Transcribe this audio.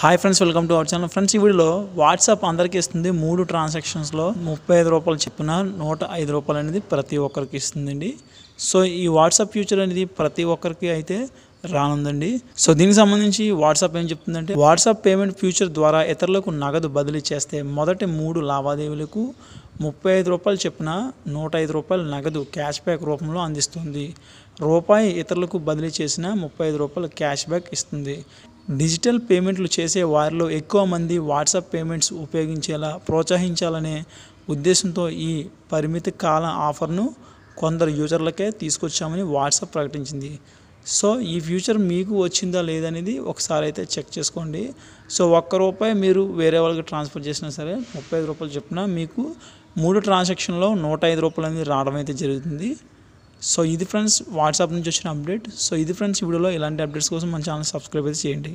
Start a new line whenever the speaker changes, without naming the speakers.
hi friends welcome to our channel friends ఈ వీడియోలో WhatsApp అందరికీ ఇస్తుంది మూడు ట్రాన్సాక్షన్స్లో ముప్పై ఐదు రూపాయలు చెప్పిన నూట ఐదు రూపాయలు అనేది ప్రతి ఒక్కరికి ఇస్తుందండి సో ఈ వాట్సాప్ ఫ్యూచర్ అనేది ప్రతి ఒక్కరికి అయితే రానుందండి సో దీనికి సంబంధించి వాట్సాప్ ఏం చెప్తుందంటే వాట్సాప్ పేమెంట్ ఫ్యూచర్ ద్వారా ఇతరులకు నగదు బదిలీ చేస్తే మొదటి మూడు లావాదేవీలకు ముప్పై ఐదు రూపాయలు చెప్పిన నూట ఐదు రూపాయలు నగదు క్యాష్ బ్యాక్ రూపంలో అందిస్తుంది రూపాయి ఇతరులకు బదిలీ చేసిన ముప్పై ఐదు రూపాయలు క్యాష్ బ్యాక్ ఇస్తుంది డిజిటల్ పేమెంట్లు చేసే వారిలో ఎక్కువ మంది వాట్సాప్ పేమెంట్స్ ఉపయోగించేలా ప్రోత్సహించాలనే ఉద్దేశంతో ఈ పరిమిత కాల ఆఫర్ను కొందరు యూజర్లకే తీసుకొచ్చామని వాట్సాప్ ప్రకటించింది సో ఈ ఫ్యూచర్ మీకు వచ్చిందా లేదనేది ఒకసారి అయితే చెక్ చేసుకోండి సో ఒక్క రూపాయి మీరు వేరే వాళ్ళకి ట్రాన్స్ఫర్ చేసినా సరే ముప్పై ఐదు రూపాయలు చెప్పిన మీకు మూడు ట్రాన్సాక్షన్లో నూట ఐదు రూపాయలు అనేది రావడం అయితే జరుగుతుంది సో ఇది ఫ్రెండ్స్ వాట్సాప్ నుంచి వచ్చిన అప్డేట్ సో ఇది ఫ్రెండ్స్ ఈ వీడియోలో ఇలాంటి అప్డేట్స్ కోసం మన ఛానల్ సబ్స్క్రైబ్ అయితే చేయండి